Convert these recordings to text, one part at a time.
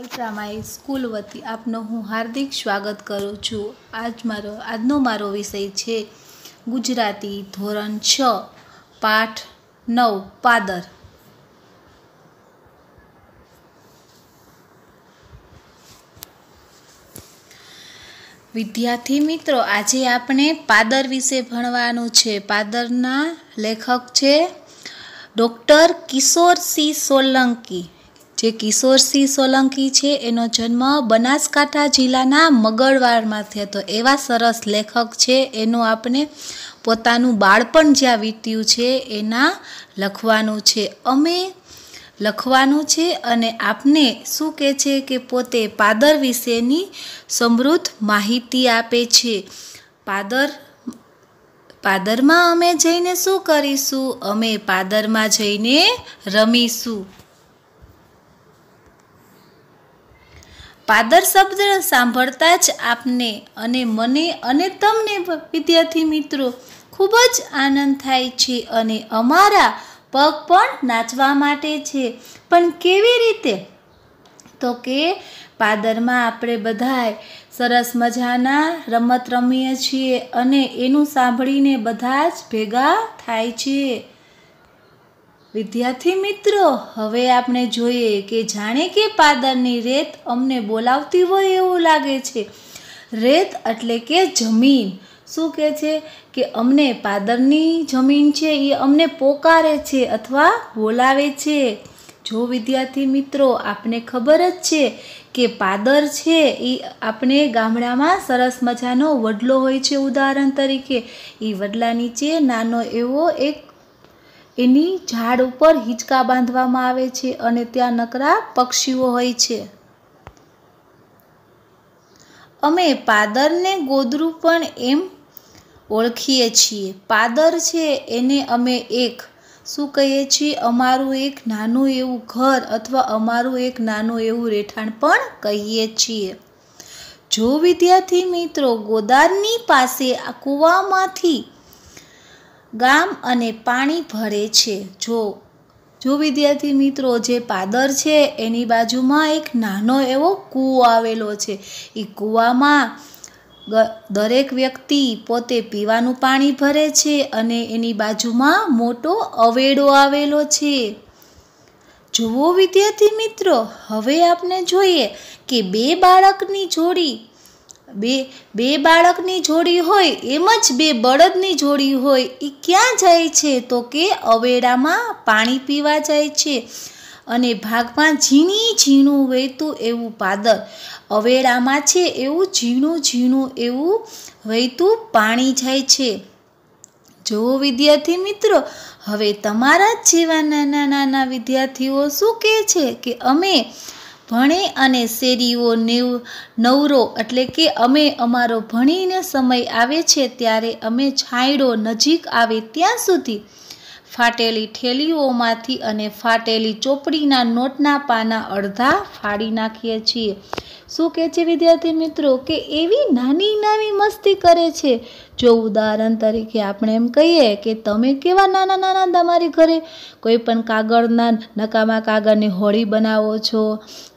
અલ્ટ્રામાઈ school વતી આપનો હું હાર્દિક સ્વાગત કરું છું આજ મારો આજનો મારો વિષય છે ગુજરાતી ધોરણ છ પાઠ નવ પાદર વિદ્યાર્થી મિત્રો આજે આપણે પાદર વિશે ભણવાનું છે પાદરના લેખક છે ડૉક્ટર કિશોરસિંહ સોલંકી જે કિશોરસિંહ સોલંકી છે એનો જન્મ બનાસકાંઠા જિલ્લાના મગળવારમાં થયો હતો એવા સરસ લેખક છે એનું આપણે પોતાનું બાળપણ જ્યાં વીત્યું છે એના લખવાનું છે અમે લખવાનું છે અને આપને શું કહે છે કે પોતે પાદર વિશેની સમૃદ્ધ માહિતી આપે છે પાદર પાદરમાં અમે જઈને શું કરીશું અમે પાદરમાં જઈને રમીશું પાદર શબ્દ સાંભળતા જ આપને અને મને અને તમને વિદ્યાર્થી મિત્રો ખૂબ જ આનંદ થાય છે અને અમારા પગ પણ નાચવા માટે છે પણ કેવી રીતે તો કે પાદરમાં આપણે બધાય સરસ મજાના રમત રમીએ છીએ અને એનું સાંભળીને બધા જ ભેગા થાય છે વિદ્યાર્થી મિત્રો હવે આપણે જોઈએ કે જાણે કે પાદરની રેત અમને બોલાવતી હોય એવું લાગે છે રેત એટલે કે જમીન શું કહે છે કે અમને પાદરની જમીન છે એ અમને પોકારે છે અથવા બોલાવે છે જો વિદ્યાર્થી મિત્રો આપને ખબર જ છે કે પાદર છે એ આપણે ગામડામાં સરસ મજાનો વડલો હોય છે ઉદાહરણ તરીકે એ વડલા નીચે નાનો એવો એક એની ઝાડ ઉપર હિંચકા બાંધવામાં આવે છે અને ત્યાં નકરા પક્ષીઓ હોય છે અમે પાદરને ગોદરું પણ એમ ઓળખીએ છીએ પાદર છે એને અમે એક શું કહીએ છીએ અમારું એક નાનું એવું ઘર અથવા અમારું એક નાનું એવું રહેઠાણ પણ કહીએ છીએ જો વિદ્યાર્થી મિત્રો ગોદારની પાસે આ કૂવામાંથી ગામ અને પાણી ભરે છે જો જો વિદ્યાર્થી મિત્રો જે પાદર છે એની બાજુમાં એક નાનો એવો કૂવો આવેલો છે એ કૂવામાં દરેક વ્યક્તિ પોતે પીવાનું પાણી ભરે છે અને એની બાજુમાં મોટો અવેડો આવેલો છે જુઓ વિદ્યાર્થી મિત્રો હવે આપણે જોઈએ કે બે બાળકની જોડી બે બે બાળકની જોડી હોય એમ જ બે બળદની જોડી હોય એ ક્યાં જાય છે તો કે અવેડામાં પાણી પીવા જાય છે અને ભાગમાં ઝીણી ઝીણું વહેતું એવું પાદર અવેડામાં છે એવું ઝીણું ઝીણું એવું વહેતું પાણી જાય છે જો વિદ્યાર્થી મિત્રો હવે તમારા જ જેવા નાના નાના વિદ્યાર્થીઓ શું કહે છે કે અમે ભણે અને શેરીઓ નેવ નવરો એટલે કે અમે અમારો ભણીને સમય આવે છે ત્યારે અમે છાંયડો નજીક આવે ત્યાં સુધી ફાટેલી ઠેલીઓમાંથી અને ફાટેલી ચોપડીના નોટના પાના અડધા ફાડી નાખીએ છીએ શું કહે છે વિદ્યાર્થી મિત્રો કે એવી નાની નાની મસ્તી કરે છે જો ઉદાહરણ તરીકે આપણે એમ કહીએ કે તમે કેવા નાના નાના તમારી ઘરે કોઈ પણ કાગળના નકામા કાગળની હોળી બનાવો છો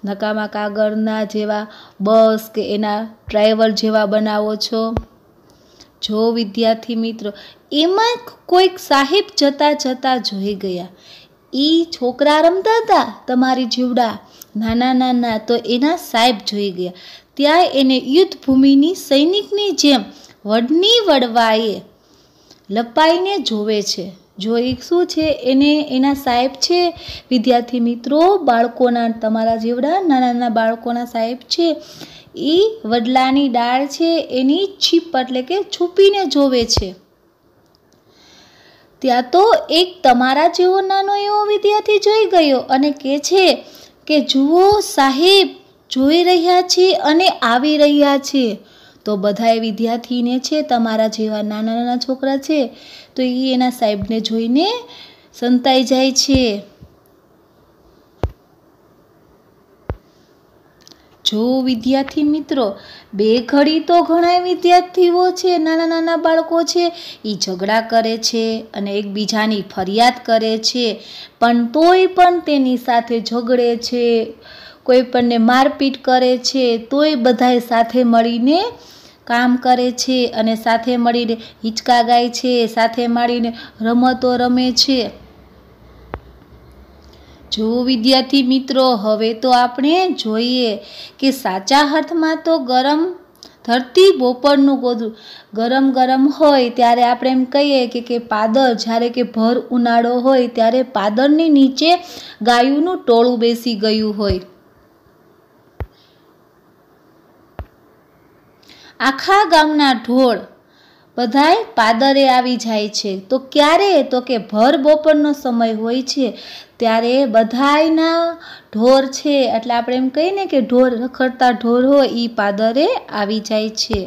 નકામા કાગળના જેવા બસ કે એના ડ્રાઈવર જેવા બનાવો છો જો વિદ્યાર્થી મિત્રો એમાં કોઈક સાહેબ જતા જતા જોઈ ગયા એ છોકરા રમતા હતા તમારી જીવડા નાના નાના તો એના સાહેબ જોઈ ગયા ત્યાં એને યુદ્ધ ભૂમિની સૈનિકની જેમ વડની વડવાએ લપાઈને જોવે છે જો એ શું છે એને એના સાહેબ છે વિદ્યાર્થી મિત્રો બાળકોના તમારા જેવડા નાના નાના બાળકોના સાહેબ છે એ વડલાની ડાળ છે એની છીપ એટલે કે છુપીને જોવે છે ત્યાં તો એક તમારા જેવો નાનો એવો વિદ્યાર્થી જોઈ ગયો અને કહે છે કે જુઓ સાહેબ જોઈ રહ્યા છે અને આવી રહ્યા છે તો બધા એ વિદ્યાર્થીને છે તમારા જેવા નાના નાના છોકરા છે તો એ એના સાહેબને જોઈને સંતાઈ જાય છે જો વિદ્યાર્થી મિત્રો બે ઘડી તો ઘણા વિદ્યાર્થીઓ છે નાના નાના બાળકો છે એ ઝઘડા કરે છે અને એકબીજાની ફરિયાદ કરે છે પણ તોય પણ તેની સાથે ઝઘડે છે કોઈ પણને મારપીટ કરે છે તોય બધાએ સાથે મળીને કામ કરે છે અને સાથે મળીને હિંચકા ગાય છે સાથે મળીને રમતો રમે છે જો વિદ્યાર્થી મિત્રો હવે તો આપણે જોઈએ કે સાચા અર્થમાં તો ગરમ ધરતી બપોરનું ગોદડું ગરમ ગરમ હોય ત્યારે આપણે એમ કહીએ કે કે પાદર જ્યારે કે ભર ઉનાળો હોય ત્યારે પાદરની નીચે ગાયુંનું ટોળું બેસી ગયું હોય આખા ગામના ઢોળ બધાય પાદરે આવી જાય છે તો ક્યારે તો કે ભર બપોરનો સમય હોય છે ત્યારે બધાયના ઢોર છે એટલે આપણે એમ કહીએ ને કે ઢોર રખડતા ઢોર હોય એ પાદરે આવી જાય છે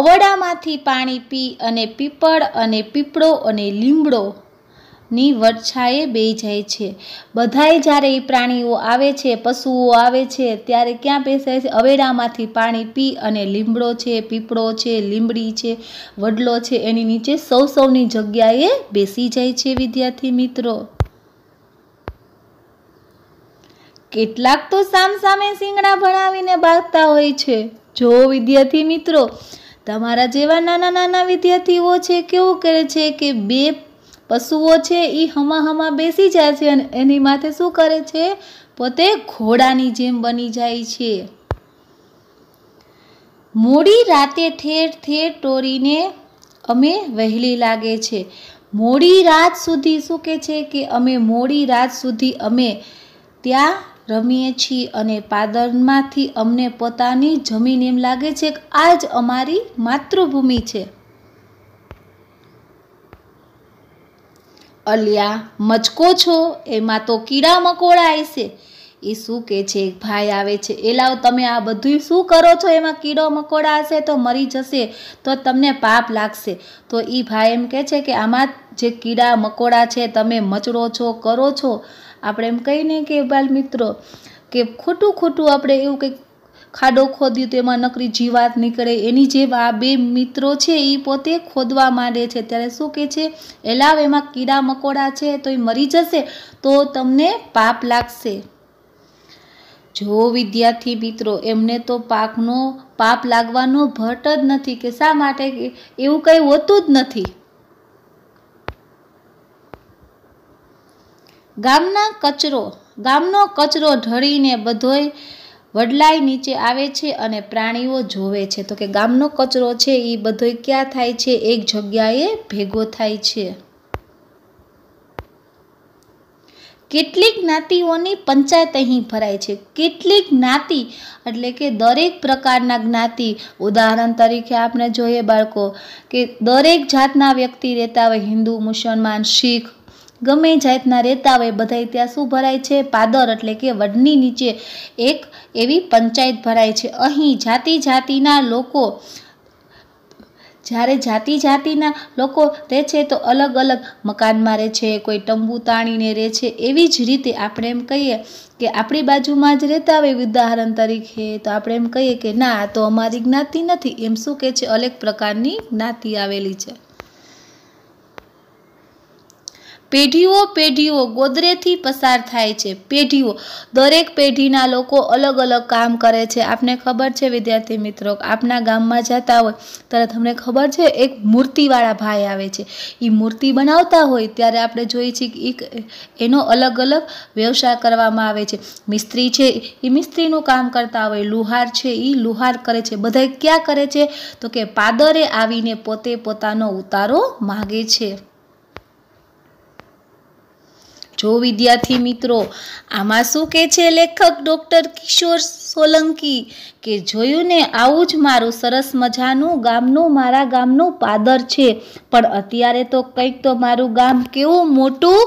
અવડામાંથી પાણી પી અને પીપળ અને પીપળો અને લીમડો ની વરછાએ બેહી જાય છે બધાય જ્યારે એ પ્રાણીઓ આવે છે પશુઓ આવે છે ત્યારે ક્યાં બેસાય છે અવેડામાંથી પાણી પી અને લીમડો છે પીપળો છે લીમડી છે વડલો છે એની નીચે સૌ સૌની જગ્યાએ બેસી જાય છે વિદ્યાર્થી મિત્રો કેટલાક તો સામસામે શિંગડા ભણાવીને બાગતા હોય છે જો વિદ્યાર્થી મિત્રો તમારા જેવા નાના નાના વિદ્યાર્થીઓ છે કેવું કરે છે કે બે પશુઓ છે એ હમા હમા બેસી જાય છે અને એની માથે શું કરે છે પોતે ઘોડાની જેમ બની જાય છે મોડી રાતે ઠેર ઠેર ટોરીને અમે વહેલી લાગે છે મોડી રાત સુધી શું કહે છે કે અમે મોડી રાત સુધી અમે ત્યાં રમીએ છીએ અને પાદરમાંથી અમને પોતાની જમીન એમ લાગે છે કે આ જ અમારી માતૃભૂમિ છે અલિયા મચકો છો એમાં તો કીડા મકોડા આવશે એ શું કહે છે એક ભાઈ આવે છે એ લાવ તમે આ બધું શું કરો છો એમાં કીડો મકોડા હશે તો મરી જશે તો તમને પાપ લાગશે તો એ ભાઈ એમ કહે છે કે આમાં જે કીડા મકોડા છે તમે મચડો છો કરો છો આપણે એમ કહીને કે બાલ મિત્રો કે ખોટું ખોટું આપણે એવું કંઈક ખાડો ખોદ્યું તેમાં નકરી જીવાત નીકળે એની જેમ આ બે મિત્રો છે એ પોતે ખોદવા માંડે છે ત્યારે શું કહે છે એલાવ એમાં કીડા મકોડા છે તો એ મરી જશે તો તમને પાપ લાગશે જો વિદ્યાર્થી મિત્રો એમને તો પાકનો પાપ લાગવાનો ભટ જ નથી કે શા માટે એવું કંઈ હોતું જ નથી ગામના કચરો ગામનો કચરો ઢળીને બધોય વડલાઈ નીચે આવે છે અને પ્રાણીઓ જોવે છે તો કે ગામનો કચરો છે એ બધો ક્યાં થાય છે એક જગ્યાએ ભેગો થાય છે કેટલીક જ્ઞાતિઓની પંચાયત અહીં ભરાય છે કેટલીક જ્ઞાતિ એટલે કે દરેક પ્રકારના જ્ઞાતિ ઉદાહરણ તરીકે આપણે જોઈએ બાળકો કે દરેક જાતના વ્યક્તિ રહેતા હોય હિન્દુ મુસલમાન શીખ ગમે જાતના રહેતા હોય બધા ત્યાં શું ભરાય છે પાદર એટલે કે વડની નીચે એક એવી પંચાયત ભરાય છે અહીં જાતિ જાતિના લોકો જ્યારે જાતિ જાતિના લોકો રહે છે તો અલગ અલગ મકાનમાં રહે છે કોઈ તંબુ તાણીને રહે છે એવી જ રીતે આપણે એમ કહીએ કે આપણી બાજુમાં જ રહેતા હોય ઉદાહરણ તરીકે તો આપણે એમ કહીએ કે ના તો અમારી જ્ઞાતિ નથી એમ શું કહે છે અલગ પ્રકારની જ્ઞાતિ આવેલી છે પેઢીઓ પેઢીઓ ગોદરેથી પસાર થાય છે પેઢીઓ દરેક પેઢીના લોકો અલગ અલગ કામ કરે છે આપને ખબર છે વિદ્યાર્થી મિત્રો આપના ગામમાં જતા હોય ત્યારે તમને ખબર છે એક મૂર્તિવાળા ભાઈ આવે છે એ મૂર્તિ બનાવતા હોય ત્યારે આપણે જોઈએ છીએ કે એનો અલગ અલગ વ્યવસાય કરવામાં આવે છે મિસ્ત્રી છે એ મિસ્ત્રીનું કામ કરતા હોય લુહાર છે એ લુહાર કરે છે બધા ક્યાં કરે છે તો કે પાદરે આવીને પોતે પોતાનો ઉતારો માગે છે જો વિદ્યાર્થી મિત્રો આમાં શું કહે છે લેખક ડૉક્ટર કિશોર સોલંકી કે જોયું ને આવું જ મારું સરસ મજાનું ગામનું મારા ગામનું પાદર છે પણ અત્યારે તો કંઈક તો મારું ગામ કેવું મોટું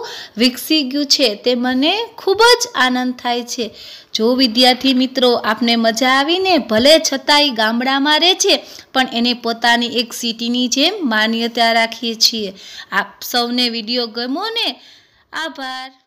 વિકસી ગયું છે તે મને ખૂબ જ આનંદ થાય છે જો વિદ્યાર્થી મિત્રો આપને મજા આવીને ભલે છતાંય ગામડામાં રહે છે પણ એને પોતાની એક સિટીની જેમ માન્યતા રાખીએ છીએ આપ સૌને વિડીયો ગમો ને આભાર